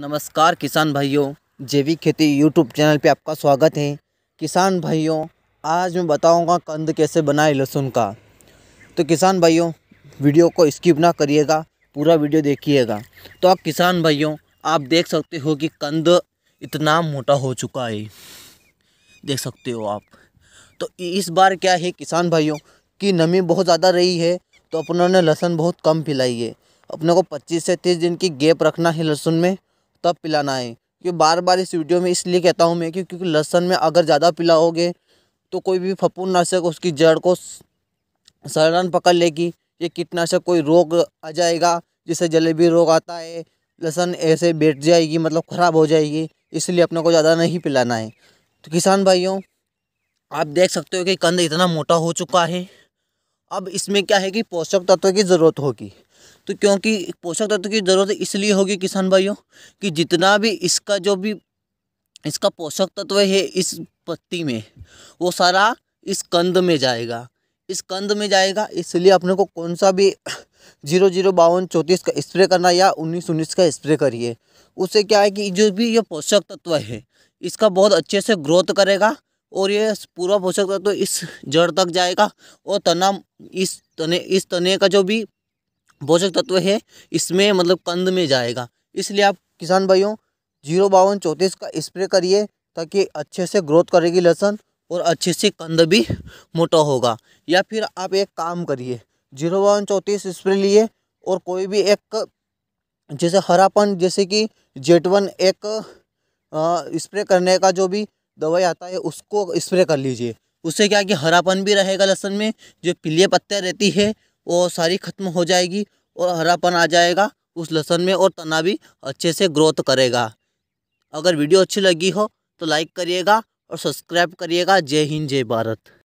नमस्कार किसान भाइयों जैविक खेती यूट्यूब चैनल पे आपका स्वागत है किसान भाइयों आज मैं बताऊंगा कंद कैसे बनाए लहसुन का तो किसान भाइयों वीडियो को स्किप ना करिएगा पूरा वीडियो देखिएगा तो आप किसान भाइयों आप देख सकते हो कि कंद इतना मोटा हो चुका है देख सकते हो आप तो इस बार क्या है किसान भाइयों की नमी बहुत ज़्यादा रही है तो अपनों ने लहसुन बहुत कम पिलाई है अपने को 25 से 30 दिन की गैप रखना है लहसुन में तब पिलाना है क्योंकि बार बार इस वीडियो में इसलिए कहता हूँ मैं कि क्योंकि लहसन में अगर ज़्यादा पिलाओगे तो कोई भी फपून नाशक उसकी जड़ को सड़न पकड़ लेगी ये कीटनाशक कोई रोग आ जाएगा जिससे जलेबी रोग आता है लहसन ऐसे बैठ जाएगी मतलब ख़राब हो जाएगी इसलिए अपने को ज़्यादा नहीं पिलाना है तो किसान भाइयों आप देख सकते हो कि कंध इतना मोटा हो चुका है अब इसमें क्या है कि पोषक तत्व की ज़रूरत होगी तो क्योंकि पोषक तत्व की ज़रूरत इसलिए होगी किसान भाइयों कि जितना भी इसका जो भी इसका पोषक तत्व है इस पत्ती में वो सारा इस कंद में जाएगा इस कंद में जाएगा इसलिए अपने को कौन सा भी जीरो जीरो बावन चौंतीस का स्प्रे करना या उन्नीस उन्नीस का स्प्रे करिए उससे क्या है कि जो भी ये पोषक तत्व है इसका बहुत अच्छे से ग्रोथ करेगा और ये पूरा पोषक तत्व इस जड़ तक जाएगा और तना इस तने इस तने का जो भी पोषक तत्व है इसमें मतलब कंद में जाएगा इसलिए आप किसान भाइयों जीरो बावन चौंतीस का स्प्रे करिए ताकि अच्छे से ग्रोथ करेगी लहसुन और अच्छे से कंद भी मोटा होगा या फिर आप एक काम करिए जीरो बावन चौंतीस स्प्रे लिए और कोई भी एक जैसे हरापन जैसे कि जेट वन एक स्प्रे करने का जो भी दवाई आता है उसको स्प्रे कर लीजिए उससे क्या कि हरापन भी रहेगा लहसुन में जो पीले पत्ते रहती है वो सारी ख़त्म हो जाएगी और हरापन आ जाएगा उस लहसुन में और तना भी अच्छे से ग्रोथ करेगा अगर वीडियो अच्छी लगी हो तो लाइक करिएगा और सब्सक्राइब करिएगा जय हिंद जय भारत